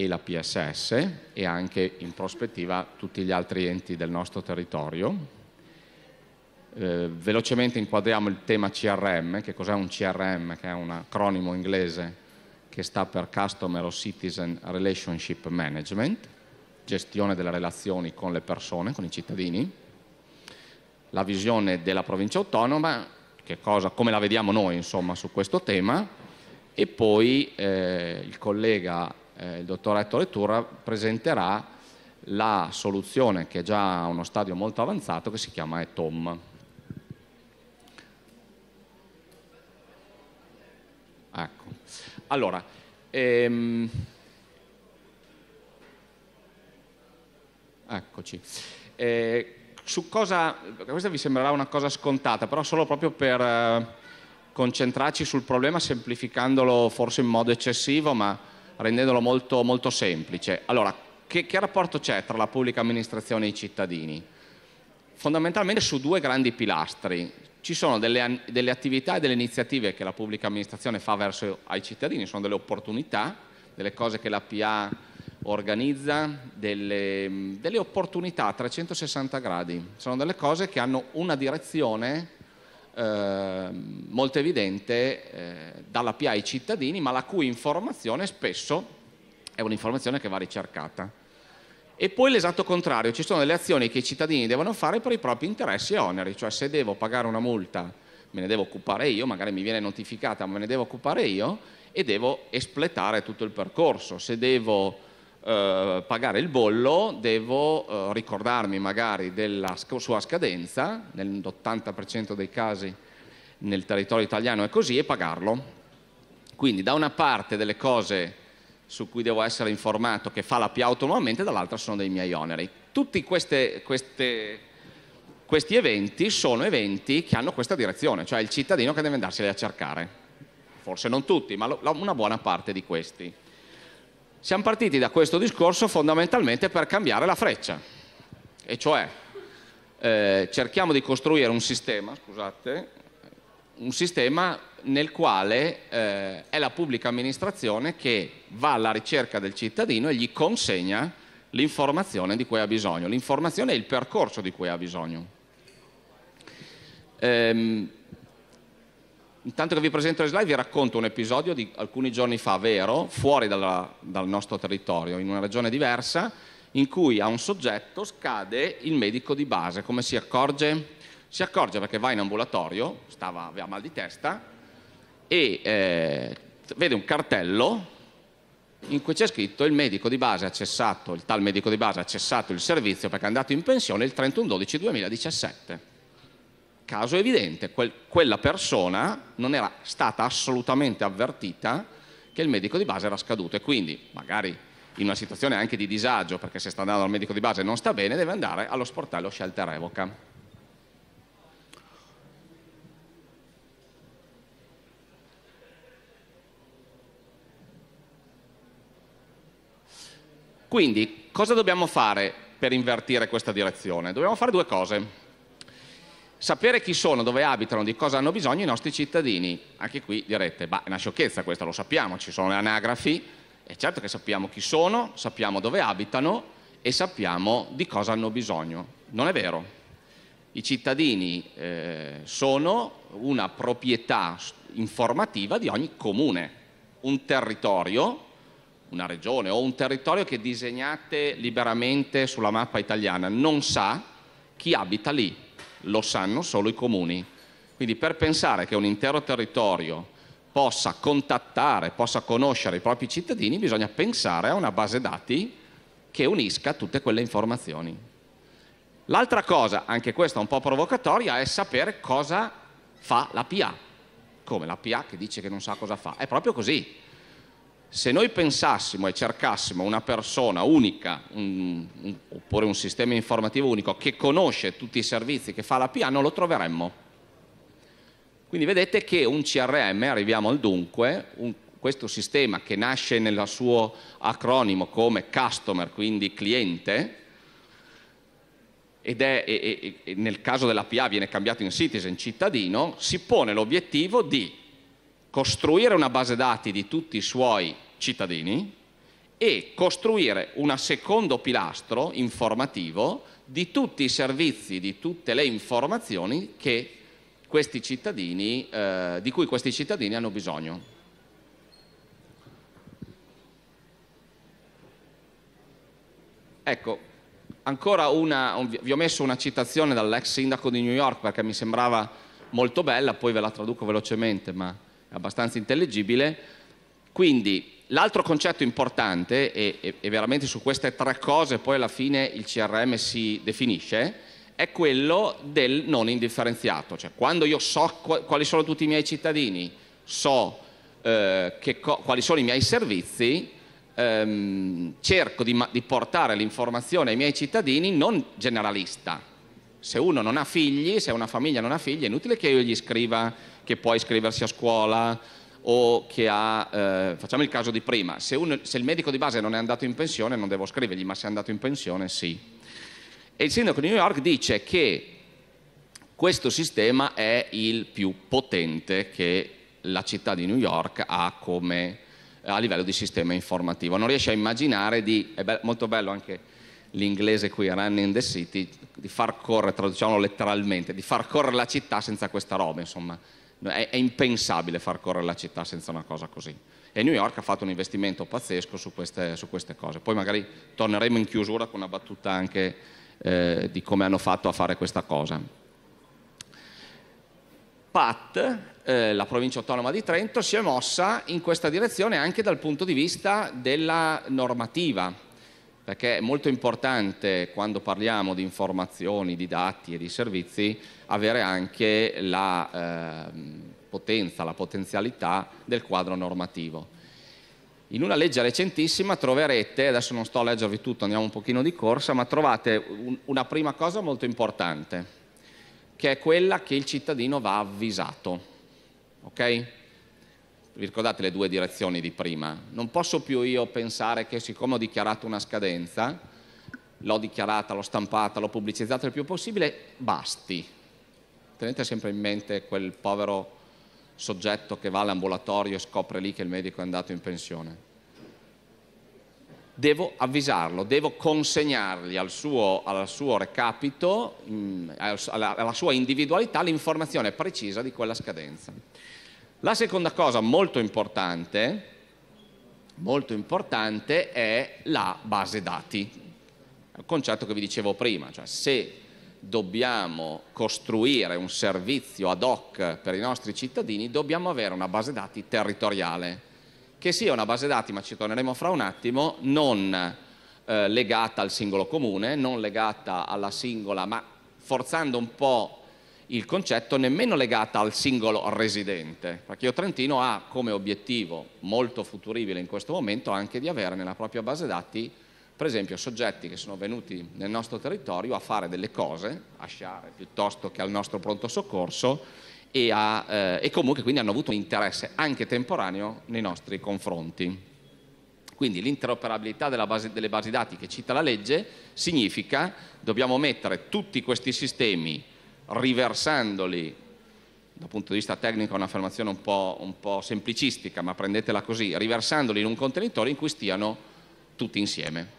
e la PSS e anche in prospettiva tutti gli altri enti del nostro territorio. Eh, velocemente inquadriamo il tema CRM, che cos'è un CRM, che è un acronimo inglese che sta per Customer or Citizen Relationship Management, gestione delle relazioni con le persone, con i cittadini, la visione della provincia autonoma, cosa, come la vediamo noi insomma, su questo tema, e poi eh, il collega eh, il dottor Ettore Turra presenterà la soluzione che è già a uno stadio molto avanzato che si chiama ETOM. Ecco. Allora, ehm... eccoci. Eh, su cosa, questa vi sembrerà una cosa scontata, però solo proprio per eh, concentrarci sul problema semplificandolo forse in modo eccessivo, ma rendendolo molto, molto semplice. Allora, che, che rapporto c'è tra la pubblica amministrazione e i cittadini? Fondamentalmente su due grandi pilastri, ci sono delle, delle, attività e delle iniziative che la pubblica amministrazione fa verso i cittadini, sono delle opportunità, delle cose che la PA organizza, delle, delle opportunità a 360 gradi, sono delle cose che hanno una direzione Ehm, molto evidente eh, dalla PA ai cittadini, ma la cui informazione spesso è un'informazione che va ricercata. E poi l'esatto contrario, ci sono delle azioni che i cittadini devono fare per i propri interessi e oneri, cioè se devo pagare una multa me ne devo occupare io, magari mi viene notificata ma me ne devo occupare io e devo espletare tutto il percorso, se devo eh, pagare il bollo devo eh, ricordarmi magari della sua scadenza, nell'80% dei casi nel territorio italiano è così, e pagarlo. Quindi da una parte delle cose su cui devo essere informato che fa la PIA autonomamente, dall'altra sono dei miei oneri. Tutti queste, queste, questi eventi sono eventi che hanno questa direzione, cioè il cittadino che deve andarseli a cercare. Forse non tutti, ma lo, una buona parte di questi. Siamo partiti da questo discorso fondamentalmente per cambiare la freccia, e cioè eh, cerchiamo di costruire un sistema, scusate, un sistema nel quale eh, è la pubblica amministrazione che va alla ricerca del cittadino e gli consegna l'informazione di cui ha bisogno, l'informazione e il percorso di cui ha bisogno. Ehm, Intanto che vi presento le slide vi racconto un episodio di alcuni giorni fa, vero, fuori dalla, dal nostro territorio, in una regione diversa, in cui a un soggetto scade il medico di base. Come si accorge? Si accorge perché va in ambulatorio, stava, aveva mal di testa, e eh, vede un cartello in cui c'è scritto il medico di base ha cessato, il tal medico di base ha cessato il servizio perché è andato in pensione il 31-12-2017 Caso evidente, quel, quella persona non era stata assolutamente avvertita che il medico di base era scaduto e quindi magari in una situazione anche di disagio, perché se sta andando al medico di base e non sta bene, deve andare allo sportello scelta revoca. Quindi cosa dobbiamo fare per invertire questa direzione? Dobbiamo fare due cose sapere chi sono, dove abitano, di cosa hanno bisogno i nostri cittadini. Anche qui direte, ma è una sciocchezza questa, lo sappiamo, ci sono le anagrafi, è certo che sappiamo chi sono, sappiamo dove abitano e sappiamo di cosa hanno bisogno. Non è vero. I cittadini eh, sono una proprietà informativa di ogni comune, un territorio, una regione o un territorio che disegnate liberamente sulla mappa italiana non sa chi abita lì lo sanno solo i comuni. Quindi per pensare che un intero territorio possa contattare, possa conoscere i propri cittadini, bisogna pensare a una base dati che unisca tutte quelle informazioni. L'altra cosa, anche questa un po' provocatoria, è sapere cosa fa la PA. Come la PA che dice che non sa cosa fa. È proprio così se noi pensassimo e cercassimo una persona unica un, un, oppure un sistema informativo unico che conosce tutti i servizi che fa la PA non lo troveremmo. Quindi vedete che un CRM, arriviamo al dunque, un, questo sistema che nasce nel suo acronimo come customer, quindi cliente, ed è, e, e, e nel caso della PA viene cambiato in citizen, cittadino, si pone l'obiettivo di costruire una base dati di tutti i suoi cittadini e costruire un secondo pilastro informativo di tutti i servizi, di tutte le informazioni eh, di cui questi cittadini hanno bisogno. Ecco, ancora una, vi ho messo una citazione dall'ex sindaco di New York perché mi sembrava molto bella, poi ve la traduco velocemente, ma abbastanza intellegibile. Quindi l'altro concetto importante, e, e, e, veramente su queste tre cose poi alla fine il CRM si definisce, è quello del non indifferenziato, cioè quando io so quali sono tutti i miei cittadini, so eh, co- quali sono i miei servizi, ehm, cerco di, ma- di portare l'informazione ai miei cittadini non generalista. Se uno non ha figli, se una famiglia non ha figli, è inutile che io gli scriva che può iscriversi a scuola o che ha, eh, facciamo il caso di prima, se, un, se il medico di base non è andato in pensione non devo scrivergli, ma se è andato in pensione sì. E il sindaco di New York dice che questo sistema è il più potente che la città di New York ha come, a livello di sistema informativo. Non riesce a immaginare di, è be molto bello anche l'inglese qui, Run in the City, di far correre, traduciamolo letteralmente, di far correre la città senza questa roba, insomma, è, è impensabile far correre la città senza una cosa così. E New York ha fatto un investimento pazzesco su queste, su queste cose. Poi magari torneremo in chiusura con una battuta anche eh, di come hanno fatto a fare questa cosa. Pat, eh, la provincia autonoma di Trento, si è mossa in questa direzione anche dal punto di vista della normativa perché è molto importante quando parliamo di informazioni, di dati e di servizi avere anche la eh, potenza, la potenzialità del quadro normativo. In una legge recentissima troverete, adesso non sto a leggervi tutto, andiamo un pochino di corsa, ma trovate un, una prima cosa molto importante, che è quella che il cittadino va avvisato. Okay? vi ricordate le due direzioni di prima? Non posso più io pensare che siccome ho dichiarato una scadenza, l'ho dichiarata, l'ho stampata, l'ho pubblicizzata il più possibile, basti. Tenete sempre in mente quel povero soggetto che va all'ambulatorio e scopre lì che il medico è andato in pensione. Devo avvisarlo, devo consegnargli al suo, al suo recapito, mm, alla sua individualità, l'informazione precisa di quella scadenza. La seconda cosa molto importante, molto importante è la base dati, il concetto che vi dicevo prima, cioè se dobbiamo costruire un servizio ad hoc per i nostri cittadini, dobbiamo avere una base dati territoriale, che sia una base dati, ma ci torneremo fra un attimo, non eh, legata al singolo comune, non legata alla singola, ma forzando un po' il concetto nemmeno legata al singolo residente, perché io Trentino ha come obiettivo molto futuribile in questo momento anche di avere nella propria base dati per esempio soggetti che sono venuti nel nostro territorio a fare delle cose, a sciare piuttosto che al nostro pronto soccorso e, a, eh, e comunque quindi hanno avuto un interesse anche temporaneo nei nostri confronti. Quindi l'interoperabilità base, delle basi dati che cita la legge significa dobbiamo mettere tutti questi sistemi riversandoli, dal punto di vista tecnico è un'affermazione un po', un po' semplicistica, ma prendetela così, riversandoli in un contenitore in cui stiano tutti insieme.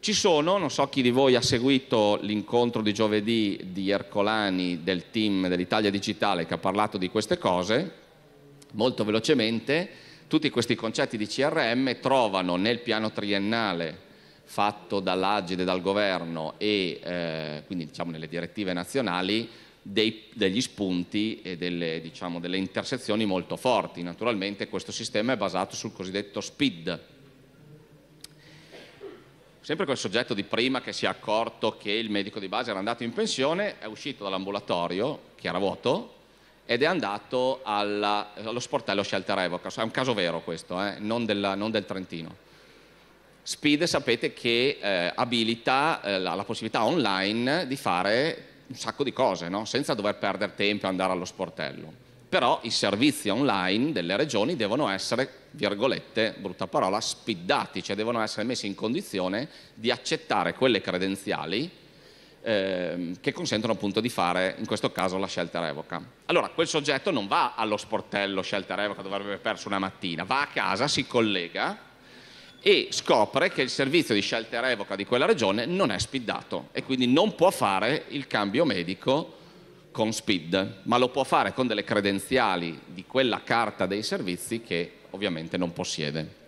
Ci sono, non so chi di voi ha seguito l'incontro di giovedì di Ercolani del team dell'Italia Digitale che ha parlato di queste cose, molto velocemente, tutti questi concetti di CRM trovano nel piano triennale fatto dall'Agide, dal governo e eh, quindi diciamo nelle direttive nazionali dei, degli spunti e delle, diciamo, delle intersezioni molto forti. Naturalmente questo sistema è basato sul cosiddetto SPID, sempre quel soggetto di prima che si è accorto che il medico di base era andato in pensione, è uscito dall'ambulatorio, che era vuoto, ed è andato alla, allo sportello Shelter Evoca. È un caso vero questo, eh? non, della, non del Trentino. Speed sapete che eh, abilita eh, la, la, possibilità online di fare un sacco di cose, no? senza dover perdere tempo e andare allo sportello. Però i servizi online delle regioni devono essere, virgolette, brutta parola, spiddati, cioè devono essere messi in condizione di accettare quelle credenziali eh, che consentono appunto di fare, in questo caso, la scelta revoca. Allora, quel soggetto non va allo sportello scelta revoca dove avrebbe perso una mattina, va a casa, si collega e scopre che il servizio di scelta e revoca di quella regione non è spiddato e quindi non può fare il cambio medico con SPID, ma lo può fare con delle credenziali di quella carta dei servizi che ovviamente non possiede.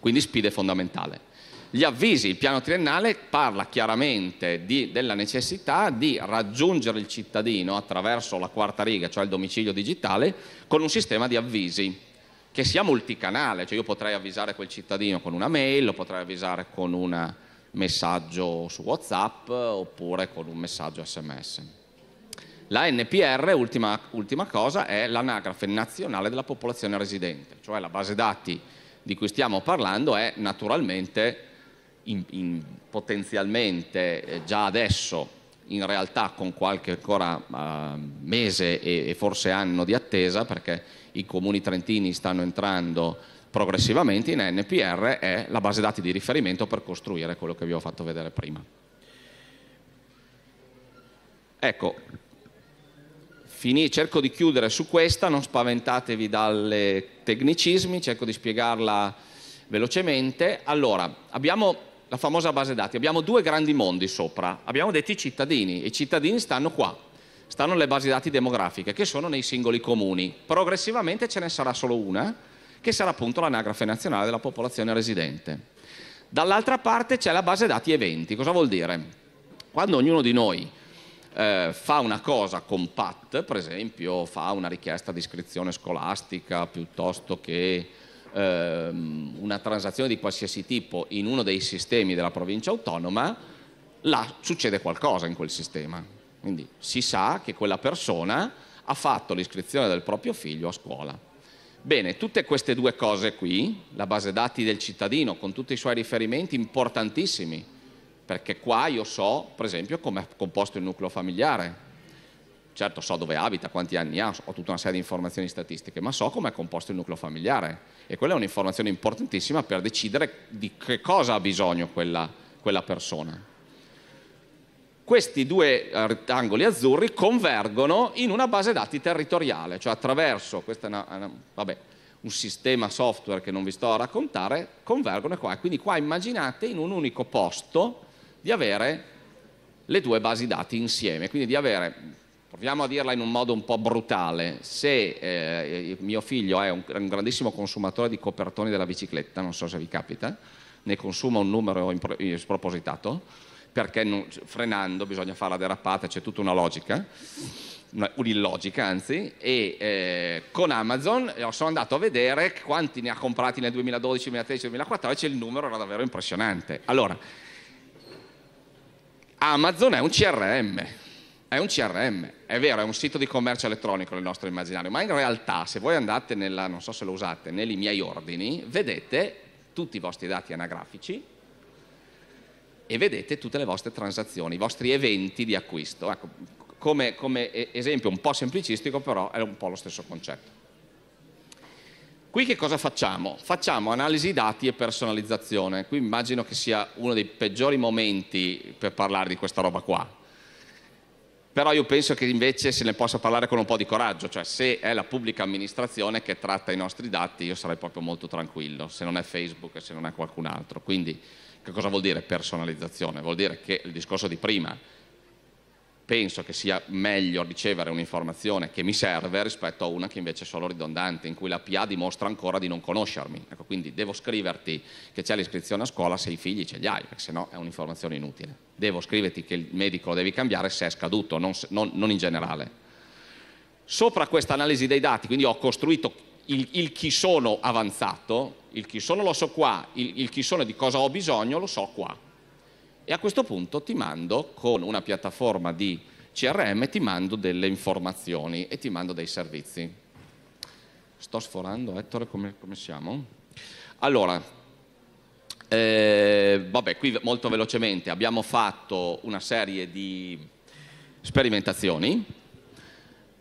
Quindi SPID è fondamentale. Gli avvisi, il piano triennale parla chiaramente di, della necessità di raggiungere il cittadino attraverso la quarta riga, cioè il domicilio digitale, con un sistema di avvisi che sia multicanale, cioè io potrei avvisare quel cittadino con una mail, lo potrei avvisare con un messaggio su Whatsapp oppure con un messaggio sms. La NPR, ultima, ultima cosa, è l'anagrafe nazionale della popolazione residente, cioè la base dati di cui stiamo parlando è naturalmente in, in, potenzialmente eh, già adesso, in realtà con qualche ancora uh, mese e, e forse anno di attesa, perché i comuni trentini stanno entrando progressivamente in NPR è la base dati di riferimento per costruire quello che vi ho fatto vedere prima. Ecco, finì, cerco di chiudere su questa, non spaventatevi dalle tecnicismi, cerco di spiegarla velocemente. Allora, abbiamo la famosa base dati, abbiamo due grandi mondi sopra, abbiamo detto i cittadini, i cittadini stanno qua, stanno le basi dati demografiche che sono nei singoli comuni. Progressivamente ce ne sarà solo una, che sarà appunto l'anagrafe nazionale della popolazione residente. Dall'altra parte c'è la base dati eventi. Cosa vuol dire? Quando ognuno di noi eh, fa una cosa con PAT, per esempio fa una richiesta di iscrizione scolastica piuttosto che eh, una transazione di qualsiasi tipo in uno dei sistemi della provincia autonoma, là succede qualcosa in quel sistema quindi si sa che quella persona ha fatto l'iscrizione del proprio figlio a scuola. Bene, tutte queste due cose qui, la base dati del cittadino con tutti i suoi riferimenti importantissimi, perché qua io so, per esempio, come è composto il nucleo familiare. Certo so dove abita, quanti anni ha, ho tutta una serie di informazioni statistiche, ma so come è composto il nucleo familiare. E quella è un'informazione importantissima per decidere di che cosa ha bisogno quella, quella persona questi due rettangoli azzurri convergono in una base dati territoriale, cioè attraverso, questo è una, una, vabbè, un sistema software che non vi sto a raccontare, convergono qua. Quindi qua immaginate in un unico posto di avere le due basi dati insieme, quindi di avere, proviamo a dirla in un modo un po' brutale, se eh, mio figlio è un, è un grandissimo consumatore di copertoni della bicicletta, non so se vi capita, ne consuma un numero spropositato, perché non, frenando bisogna fare la derapata, c'è tutta una logica, un'illogica anzi, e eh, con Amazon eh, sono andato a vedere quanti ne ha comprati nel 2012, 2013, 2014 e il numero era davvero impressionante. Allora, Amazon è un CRM, è un CRM, è vero, è un sito di commercio elettronico nel nostro immaginario, ma in realtà se voi andate nella, non so se lo usate, nei miei ordini, vedete tutti i vostri dati anagrafici, e vedete tutte le vostre transazioni, i vostri eventi di acquisto. Ecco, come, come esempio un po' semplicistico, però è un po' lo stesso concetto. Qui che cosa facciamo? Facciamo analisi dati e personalizzazione. Qui immagino che sia uno dei peggiori momenti per parlare di questa roba qua. Però io penso che invece se ne possa parlare con un po' di coraggio, cioè se è la pubblica amministrazione che tratta i nostri dati io sarei proprio molto tranquillo, se non è Facebook e se non è qualcun altro. Quindi che cosa vuol dire personalizzazione? Vuol dire che il discorso di prima, penso che sia meglio ricevere un'informazione che mi serve rispetto a una che invece è solo ridondante, in cui la PA dimostra ancora di non conoscermi. Ecco, quindi devo scriverti che c'è l'iscrizione a scuola se i figli ce li hai, perché no è un'informazione inutile. Devo scriverti che il medico lo devi cambiare se è scaduto, non, non, non in generale. Sopra questa analisi dei dati, quindi ho costruito il, il, chi sono avanzato, il chi sono lo so qua, il, il chi sono di cosa ho bisogno lo so qua. E a questo punto ti mando con una piattaforma di CRM, ti mando delle informazioni e ti mando dei servizi. Sto sforando, Ettore, come, come siamo? Allora, eh, vabbè, qui molto velocemente abbiamo fatto una serie di sperimentazioni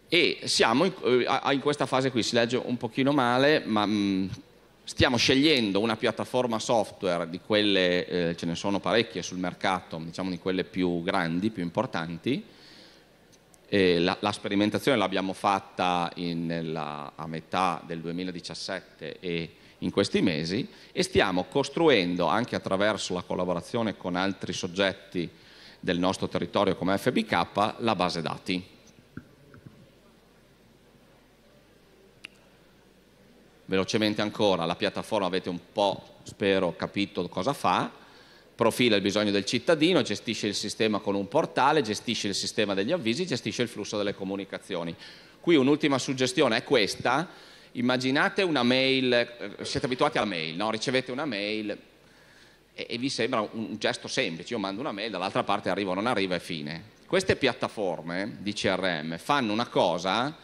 e siamo in, eh, in, questa fase qui, si legge un pochino male, ma mh, mm, stiamo scegliendo una piattaforma software di quelle, eh, ce ne sono parecchie sul mercato, diciamo di quelle più grandi, più importanti, la, la, sperimentazione l'abbiamo fatta in, nella, a metà del 2017 e in questi mesi e stiamo costruendo anche attraverso la collaborazione con altri soggetti del nostro territorio come FBK la base dati velocemente ancora, la piattaforma avete un po', spero, capito cosa fa, profila il bisogno del cittadino, gestisce il sistema con un portale, gestisce il sistema degli avvisi, gestisce il flusso delle comunicazioni. Qui un'ultima suggestione è questa, immaginate una mail, eh, siete abituati alla mail, no? ricevete una mail e, e vi sembra un, un gesto semplice, io mando una mail, dall'altra parte arriva o non arriva e fine. Queste piattaforme di CRM fanno una cosa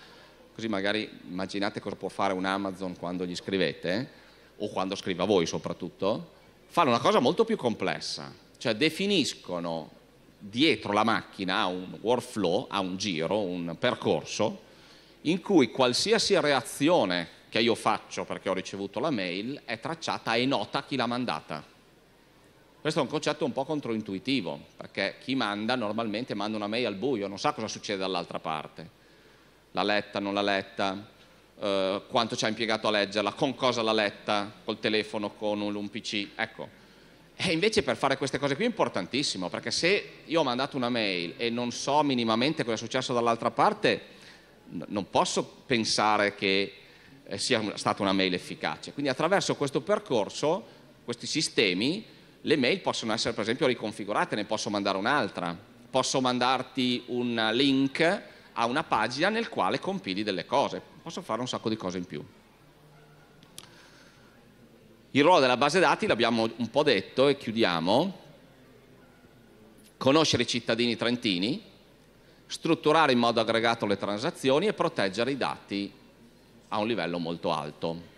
così magari immaginate cosa può fare un Amazon quando gli scrivete, o quando scriva voi soprattutto, fanno una cosa molto più complessa, cioè definiscono dietro la macchina a un workflow, a un giro, un percorso, in cui qualsiasi reazione che io faccio perché ho ricevuto la mail è tracciata e nota chi l'ha mandata. Questo è un concetto un po' controintuitivo, perché chi manda normalmente manda una mail al buio, non sa cosa succede dall'altra parte l'ha letta, non l'ha letta, eh, quanto ci ha impiegato a leggerla, con cosa l'ha letta, col telefono, con un, un PC, ecco. E invece per fare queste cose qui è importantissimo, perché se io ho mandato una mail e non so minimamente cosa è successo dall'altra parte, n- non posso pensare che eh, sia stata una mail efficace. Quindi attraverso questo percorso, questi sistemi, le mail possono essere per esempio riconfigurate, ne posso mandare un'altra, posso mandarti un link a una pagina nel quale compili delle cose. Posso fare un sacco di cose in più. Il ruolo della base dati l'abbiamo un po' detto e chiudiamo. Conoscere i cittadini trentini, strutturare in modo aggregato le transazioni e proteggere i dati a un livello molto alto.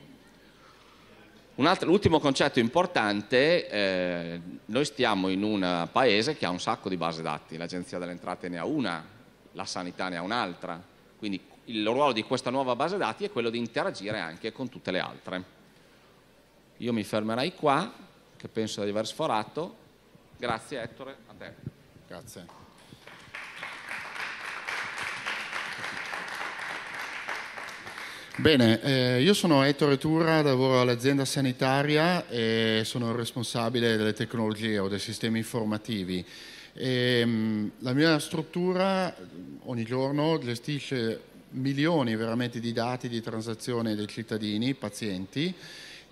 Altro, l'ultimo concetto importante, eh, noi stiamo in un paese che ha un sacco di base dati, l'Agenzia delle Entrate ne ha una, la sanità ne ha un'altra, quindi il ruolo di questa nuova base dati è quello di interagire anche con tutte le altre. Io mi fermerai qua, che penso di aver sforato. Grazie Ettore, a te. Grazie. Bene, eh, io sono Ettore Turra, lavoro all'azienda sanitaria e sono il responsabile delle tecnologie o dei sistemi informativi. E, ehm, la mia struttura mm, ogni giorno gestisce milioni veramente di dati di transazione dei cittadini, pazienti,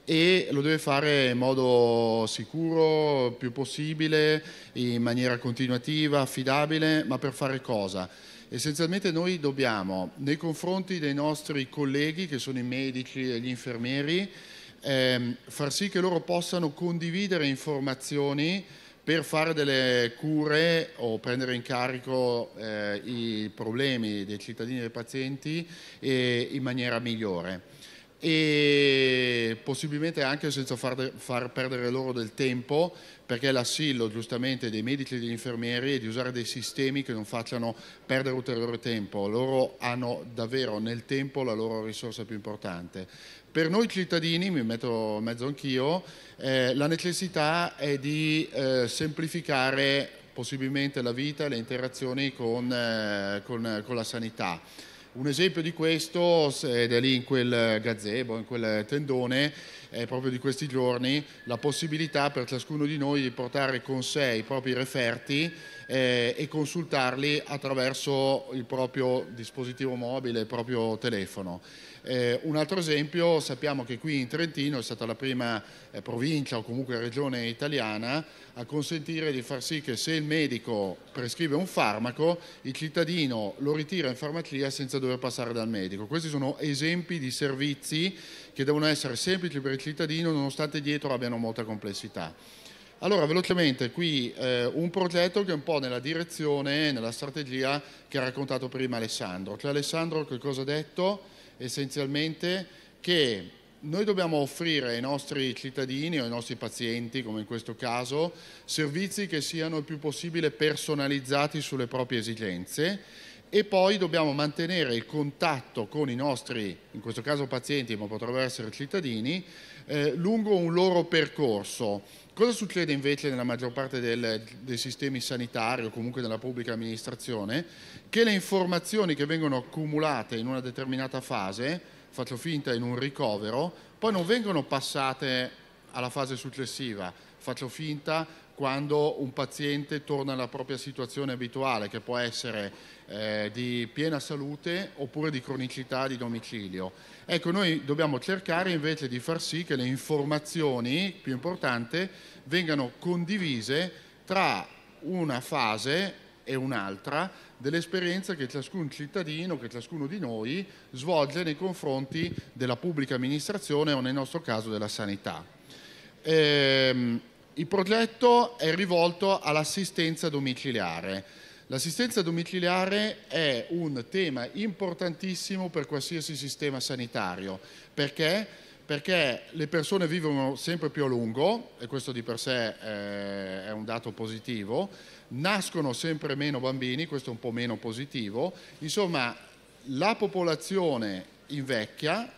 e lo deve fare in modo sicuro, più possibile, in maniera continuativa, affidabile, ma per fare cosa? Essenzialmente noi dobbiamo, nei confronti dei nostri colleghi, che sono i medici e gli infermieri, ehm, far sì che loro possano condividere informazioni per fare delle cure o prendere in carico eh, i problemi dei cittadini e dei pazienti eh, in maniera migliore e possibilmente anche senza far, far, perdere loro del tempo perché l'assillo giustamente dei medici e degli infermieri è di usare dei sistemi che non facciano perdere ulteriore tempo, loro hanno davvero nel tempo la loro risorsa più importante. Per noi cittadini, mi metto in mezzo anch'io, eh, la necessità è di eh, semplificare possibilmente la vita e le interazioni con, eh, con, con la sanità un esempio di questo, è lì in quel gazebo, in quel tendone, eh, proprio di questi giorni la possibilità per ciascuno di noi di portare con sé i propri referti eh, e consultarli attraverso il proprio dispositivo mobile, il proprio telefono. Eh, un altro esempio, sappiamo che qui in Trentino è stata la prima eh, provincia o comunque regione italiana a consentire di far sì che se il medico prescrive un farmaco, il cittadino lo ritira in farmacia senza dover passare dal medico. Questi sono esempi di servizi che devono essere semplici per il cittadino nonostante dietro abbiano molta complessità. Allora, velocemente, qui eh, un progetto che è un po' nella direzione, nella strategia che ha raccontato prima Alessandro. Cioè Alessandro che cosa ha detto? Essenzialmente che noi dobbiamo offrire ai nostri cittadini o ai nostri pazienti, come in questo caso, servizi che siano il più possibile personalizzati sulle proprie esigenze e poi dobbiamo mantenere il contatto con i nostri, in questo caso pazienti, ma potrebbero essere cittadini, eh, lungo un loro percorso. Cosa succede invece nella maggior parte del, dei sistemi sanitari o comunque della pubblica amministrazione? Che le informazioni che vengono accumulate in una determinata fase, faccio finta in un ricovero, poi non vengono passate alla fase successiva, faccio finta quando un paziente torna alla propria situazione abituale, che può essere eh, di piena salute oppure di cronicità di domicilio. Ecco, noi dobbiamo cercare invece di far sì che le informazioni più importanti vengano condivise tra una fase e un'altra dell'esperienza che ciascun cittadino, che ciascuno di noi svolge nei confronti della pubblica amministrazione o nel nostro caso della sanità. Ehm, il progetto è rivolto all'assistenza domiciliare. L'assistenza domiciliare è un tema importantissimo per qualsiasi sistema sanitario. Perché? Perché le persone vivono sempre più a lungo, e questo di per sé eh, è un dato positivo, nascono sempre meno bambini, questo è un po' meno positivo, insomma la popolazione invecchia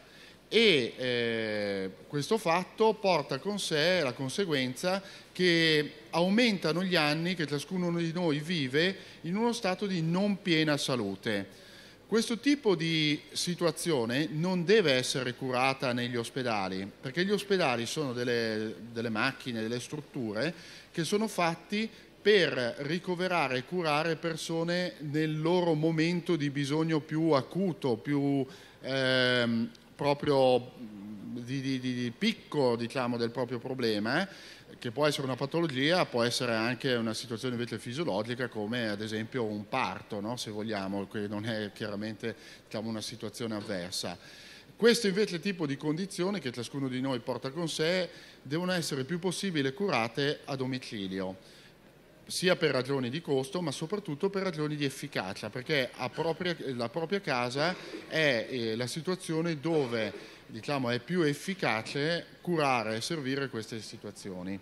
e eh, questo fatto porta con sé la conseguenza che aumentano gli anni che ciascuno di noi vive in uno stato di non piena salute. Questo tipo di situazione non deve essere curata negli ospedali, perché gli ospedali sono delle, delle macchine, delle strutture che sono fatti per ricoverare e curare persone nel loro momento di bisogno più acuto, più ehm, proprio mm, di, di, di picco diciamo, del proprio problema, eh, che può essere una patologia, può essere anche una situazione invece fisiologica come ad esempio un parto, no? se vogliamo, che non è chiaramente diciamo, una situazione avversa. Questo invece tipo di condizioni che ciascuno di noi porta con sé devono essere il più possibile curate a domicilio sia per ragioni di costo ma soprattutto per ragioni di efficacia perché propria, la propria casa è eh, la situazione dove diciamo, è più efficace curare e servire queste situazioni.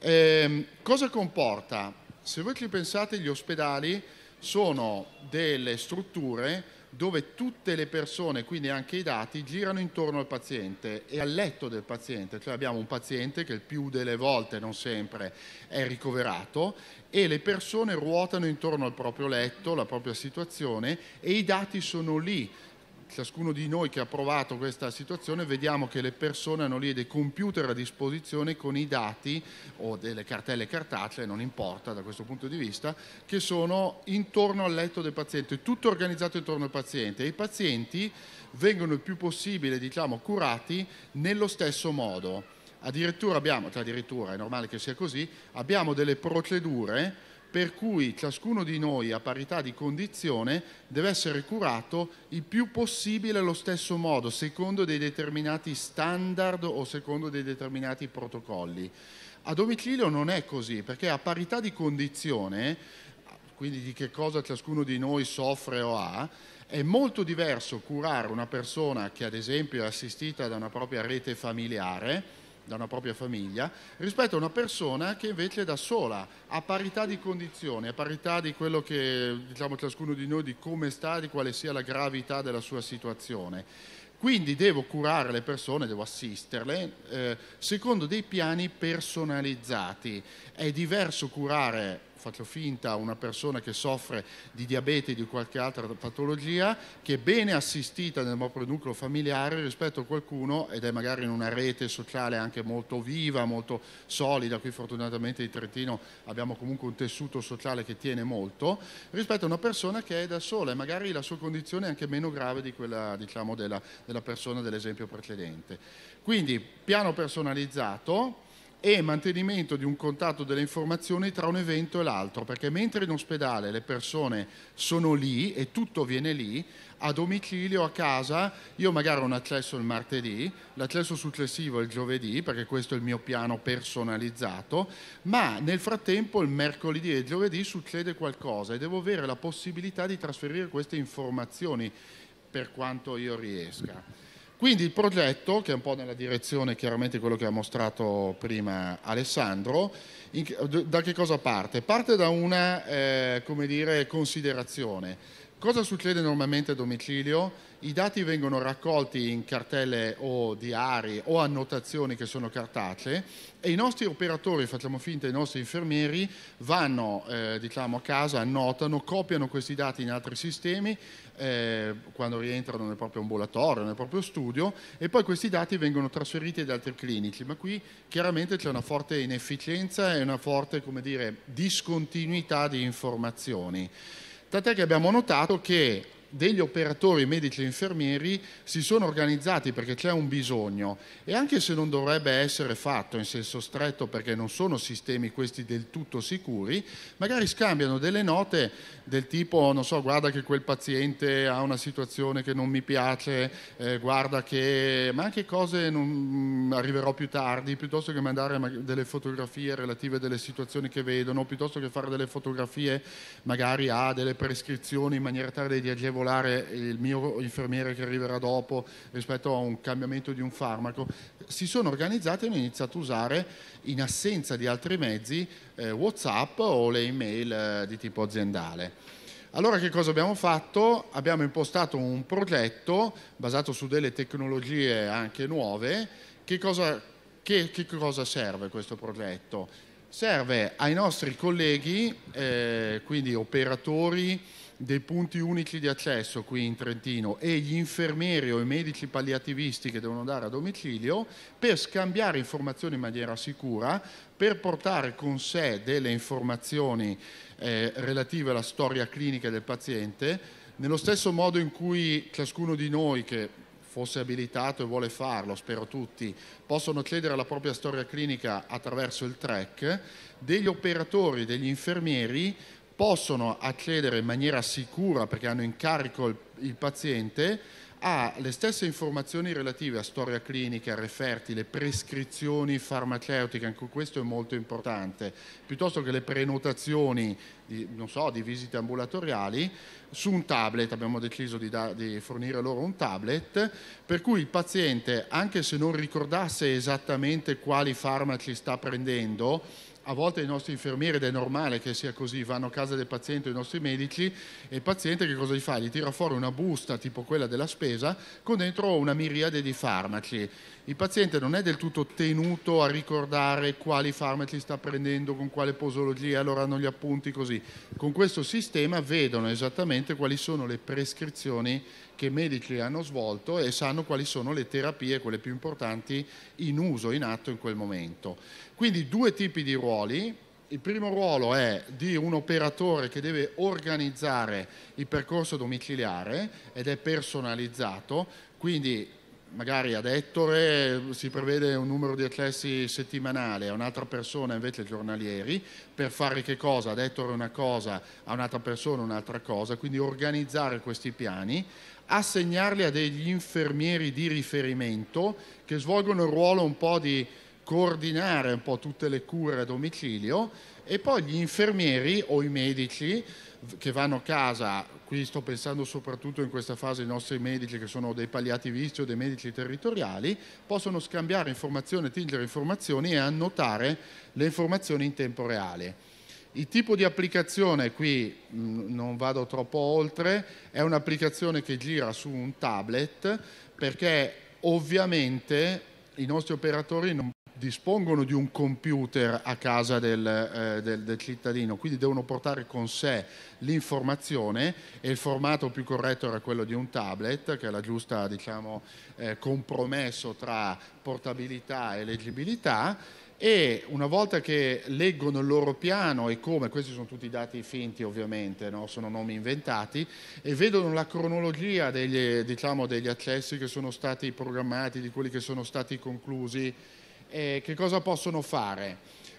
Eh, cosa comporta? Se voi ci pensate gli ospedali sono delle strutture dove tutte le persone, quindi anche i dati, girano intorno al paziente e al letto del paziente, cioè abbiamo un paziente che il più delle volte, non sempre, è ricoverato e le persone ruotano intorno al proprio letto, la propria situazione e i dati sono lì. Ciascuno di noi che ha provato questa situazione vediamo che le persone hanno lì dei computer a disposizione con i dati o delle cartelle cartacee, non importa da questo punto di vista, che sono intorno al letto del paziente, tutto organizzato intorno al paziente e i pazienti vengono il più possibile diciamo, curati nello stesso modo Addirittura abbiamo, tra cioè addirittura è normale che sia così, abbiamo delle procedure per cui ciascuno di noi a parità di condizione deve essere curato il più possibile allo stesso modo, secondo dei determinati standard o secondo dei determinati protocolli. A domicilio non è così, perché a parità di condizione, quindi di che cosa ciascuno di noi soffre o ha, è molto diverso curare una persona che ad esempio è assistita da una propria rete familiare, da una propria famiglia, rispetto a una persona che invece è da sola, a parità di condizioni, a parità di quello che diciamo ciascuno di noi, di come sta, di quale sia la gravità della sua situazione. Quindi devo curare le persone, devo assisterle eh, secondo dei piani personalizzati. È diverso curare faccio finta, una persona che soffre di diabete o di qualche altra patologia, che è bene assistita nel proprio nucleo familiare rispetto a qualcuno, ed è magari in una rete sociale anche molto viva, molto solida, qui fortunatamente in Trentino abbiamo comunque un tessuto sociale che tiene molto, rispetto a una persona che è da sola e magari la sua condizione è anche meno grave di quella diciamo, della, della persona dell'esempio precedente. Quindi piano personalizzato, e mantenimento di un contatto delle informazioni tra un evento e l'altro, perché mentre in ospedale le persone sono lì e tutto viene lì, a domicilio, a casa, io magari ho un accesso il martedì, l'accesso successivo il giovedì, perché questo è il mio piano personalizzato, ma nel frattempo il mercoledì e il giovedì succede qualcosa e devo avere la possibilità di trasferire queste informazioni per quanto io riesca. Quindi il progetto, che è un po' nella direzione chiaramente quello che ha mostrato prima Alessandro, in, da che cosa parte? Parte da una eh, dire, considerazione Cosa succede normalmente a domicilio? I dati vengono raccolti in cartelle o diari o annotazioni che sono cartacee e i nostri operatori, facciamo finta i nostri infermieri, vanno eh, diciamo, a casa, annotano, copiano questi dati in altri sistemi eh, quando rientrano nel proprio ambulatorio, nel proprio studio e poi questi dati vengono trasferiti ad altri clinici. Ma qui chiaramente c'è una forte inefficienza e una forte dire, discontinuità di informazioni. Tant'è che abbiamo notato che degli operatori medici e infermieri si sono organizzati perché c'è un bisogno e anche se non dovrebbe essere fatto in senso stretto perché non sono sistemi questi del tutto sicuri, magari scambiano delle note del tipo non so guarda che quel paziente ha una situazione che non mi piace, eh, guarda che ma anche cose non mm, arriverò più tardi piuttosto che mandare delle fotografie relative delle situazioni che vedono, piuttosto che fare delle fotografie magari a delle prescrizioni in maniera tale di agevolare agevolare il mio infermiere che arriverà dopo rispetto a un cambiamento di un farmaco, si sono organizzati e hanno iniziato a usare in assenza di altri mezzi eh, Whatsapp o le email eh, di tipo aziendale. Allora che cosa abbiamo fatto? Abbiamo impostato un progetto basato su delle tecnologie anche nuove. Che cosa, che, che cosa serve questo progetto? Serve ai nostri colleghi, eh, quindi operatori, dei punti unici di accesso qui in Trentino e gli infermieri o i medici palliativisti che devono andare a domicilio per scambiare informazioni in maniera sicura, per portare con sé delle informazioni eh, relative alla storia clinica del paziente, nello stesso modo in cui ciascuno di noi che fosse abilitato e vuole farlo, spero tutti, possono accedere alla propria storia clinica attraverso il track, degli operatori, degli infermieri possono accedere in maniera sicura perché hanno in carico il, il paziente ha le stesse informazioni relative a storia clinica, referti, le prescrizioni farmaceutiche, anche questo è molto importante, piuttosto che le prenotazioni di, so, di visite ambulatoriali, su un tablet, abbiamo deciso di, da, di, fornire loro un tablet, per cui il paziente, anche se non ricordasse esattamente quali farmaci sta prendendo, a volte i nostri infermieri, ed è normale che sia così, vanno a casa del paziente, i nostri medici, e il paziente che cosa gli fa? Gli tira fuori una busta tipo quella della spesa con dentro una miriade di farmaci. Il paziente non è del tutto tenuto a ricordare quali farmaci sta prendendo, con quale posologia, allora hanno gli appunti così. Con questo sistema vedono esattamente quali sono le prescrizioni che i medici hanno svolto e sanno quali sono le terapie, quelle più importanti, in uso, in atto in quel momento. Quindi due tipi di ruoli. Il primo ruolo è di un operatore che deve organizzare il percorso domiciliare ed è personalizzato, quindi magari ad Ettore si prevede un numero di accessi settimanale, a un'altra persona invece giornalieri, per fare che cosa? Ad Ettore una cosa, a un'altra persona un'altra cosa, quindi organizzare questi piani, assegnarli a degli infermieri di riferimento che svolgono il ruolo un po' di coordinare un po' tutte le cure a domicilio e poi gli infermieri o i medici che vanno a casa, qui sto pensando soprattutto in questa fase i nostri medici che sono dei palliativisti o dei medici territoriali, possono scambiare informazioni, tingere informazioni e annotare le informazioni in tempo reale. Il tipo di applicazione, qui mm, non vado troppo oltre, è un'applicazione che gira su un tablet perché ovviamente i nostri operatori non dispongono di un computer a casa del, eh, del, del, cittadino, quindi devono portare con sé l'informazione e il formato più corretto era quello di un tablet, che è la giusta diciamo, eh, compromesso tra portabilità e leggibilità e una volta che leggono il loro piano e come, questi sono tutti dati finti ovviamente, no? sono nomi inventati, e vedono la cronologia degli, diciamo, degli, accessi che sono stati programmati, di quelli che sono stati conclusi, eh, che cosa possono fare?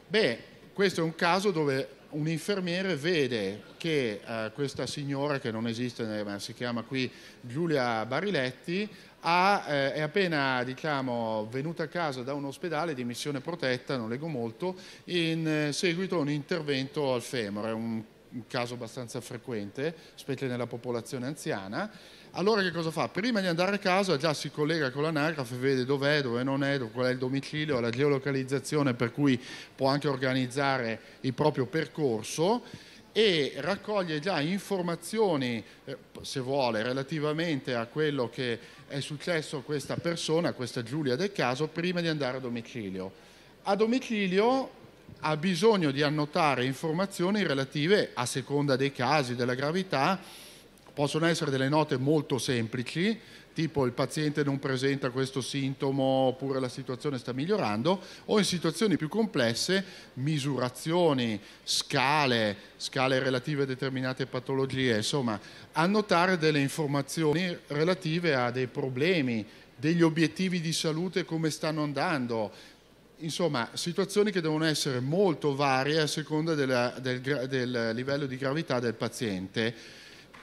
Beh, questo è un caso dove un infermiere vede che eh, questa signora, che non esiste, eh, ma si chiama qui Giulia Bariletti, ha, eh, è appena diciamo, venuta a casa da un ospedale di missione protetta, non leggo molto, in eh, seguito a un intervento al femore, un, un caso abbastanza frequente, specie nella popolazione anziana. Allora che cosa fa? Prima di andare a casa già si collega con l'anagrafe, vede dov'è, dove non è, qual è il domicilio, la geolocalizzazione per cui può anche organizzare il proprio percorso e raccoglie già informazioni, eh, se vuole, relativamente a quello che è successo a questa persona, a questa Giulia del caso, prima di andare a domicilio. A domicilio ha bisogno di annotare informazioni relative, a seconda dei casi, della gravità, Possono essere delle note molto semplici, tipo il paziente non presenta questo sintomo oppure la situazione sta migliorando, o in situazioni più complesse misurazioni, scale, scale relative a determinate patologie, insomma, annotare delle informazioni relative a dei problemi, degli obiettivi di salute, come stanno andando, insomma, situazioni che devono essere molto varie a seconda della, del, del livello di gravità del paziente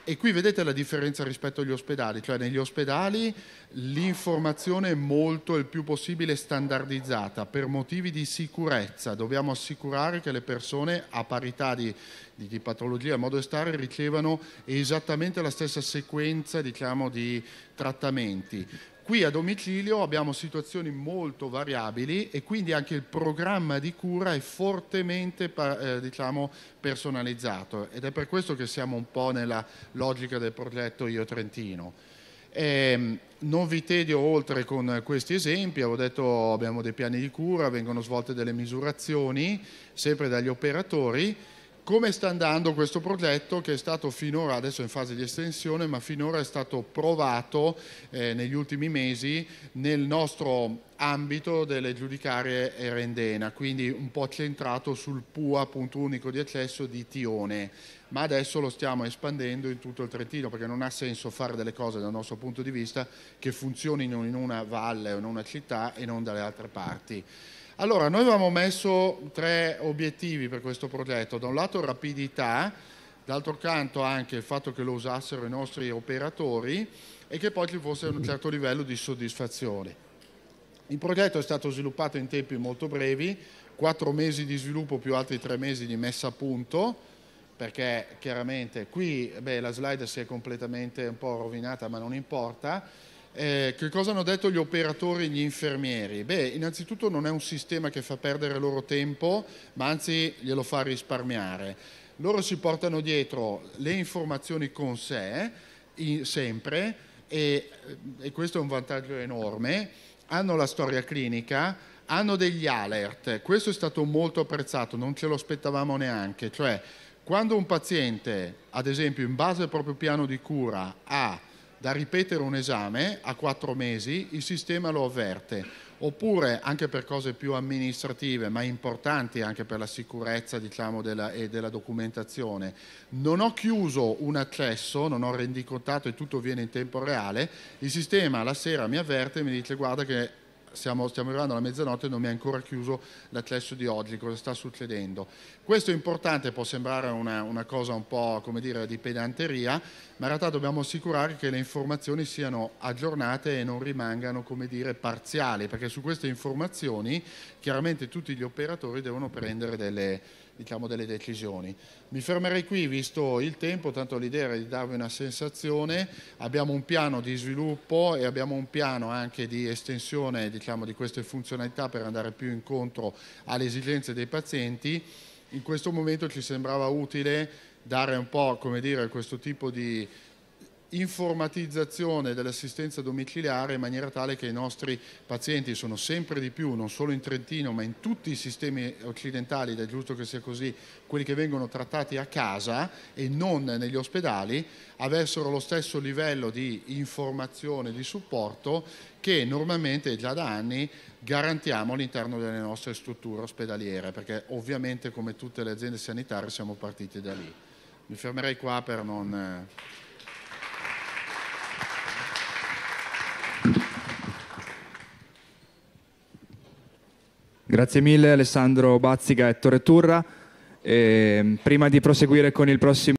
e qui vedete la differenza rispetto agli ospedali, cioè negli ospedali l'informazione è molto il più possibile standardizzata per motivi di sicurezza, dobbiamo assicurare che le persone a parità di, di, di patologia e modo di stare ricevano esattamente la stessa sequenza diciamo, di trattamenti Qui a domicilio abbiamo situazioni molto variabili e quindi anche il programma di cura è fortemente eh, diciamo, personalizzato ed è per questo che siamo un po' nella logica del progetto Io Trentino. Eh, non vi tedio oltre con questi esempi, avevo detto abbiamo dei piani di cura, vengono svolte delle misurazioni sempre dagli operatori come sta andando questo progetto che è stato finora, adesso in fase di estensione, ma finora è stato provato eh, negli ultimi mesi nel nostro ambito delle giudicarie Rendena, quindi un po' centrato sul PUA, punto unico di accesso di Tione, ma adesso lo stiamo espandendo in tutto il Trentino perché non ha senso fare delle cose dal nostro punto di vista che funzionino in una valle o in una città e non dalle altre parti. Allora, noi avevamo messo tre obiettivi per questo progetto, da un lato rapidità, d'altro canto anche il fatto che lo usassero i nostri operatori e che poi ci fosse un certo livello di soddisfazione. Il progetto è stato sviluppato in tempi molto brevi, quattro mesi di sviluppo più altri tre mesi di messa a punto, perché chiaramente qui beh, la slide si è completamente un po' rovinata ma non importa, eh, che cosa hanno detto gli operatori e gli infermieri? Beh, innanzitutto non è un sistema che fa perdere loro tempo, ma anzi glielo fa risparmiare. Loro si portano dietro le informazioni con sé, in, sempre, e, e questo è un vantaggio enorme. Hanno la storia clinica, hanno degli alert, questo è stato molto apprezzato, non ce lo aspettavamo neanche, cioè quando un paziente, ad esempio in base al proprio piano di cura, ha da ripetere un esame a quattro mesi, il sistema lo avverte. Oppure anche per cose più amministrative, ma importanti anche per la sicurezza diciamo, della, e della documentazione. Non ho chiuso un accesso, non ho rendicontato e tutto viene in tempo reale. Il sistema la sera mi avverte e mi dice guarda che siamo, stiamo arrivando alla mezzanotte e non mi è ancora chiuso l'atlesso di oggi, cosa sta succedendo. Questo è importante, può sembrare una, una cosa un po' come dire di pedanteria, ma in realtà dobbiamo assicurare che le informazioni siano aggiornate e non rimangano come dire parziali, perché su queste informazioni chiaramente tutti gli operatori devono prendere delle, diciamo, delle decisioni. Mi fermerei qui visto il tempo, tanto l'idea era di darvi una sensazione, abbiamo un piano di sviluppo e abbiamo un piano anche di estensione diciamo, diciamo, di queste funzionalità per andare più incontro alle esigenze dei pazienti, in questo momento ci sembrava utile dare un po' come dire, questo tipo di informatizzazione dell'assistenza domiciliare in maniera tale che i nostri pazienti sono sempre di più, non solo in Trentino ma in tutti i sistemi occidentali, ed è giusto che sia così, quelli che vengono trattati a casa e non negli ospedali, avessero lo stesso livello di informazione, e di supporto che normalmente già da anni garantiamo all'interno delle nostre strutture ospedaliere, perché ovviamente come tutte le aziende sanitarie siamo partiti da lì. Mi fermerei qua per non... Eh, Grazie mille Alessandro Bazziga e Ettore Turra. E ehm, prima di proseguire con il prossimo...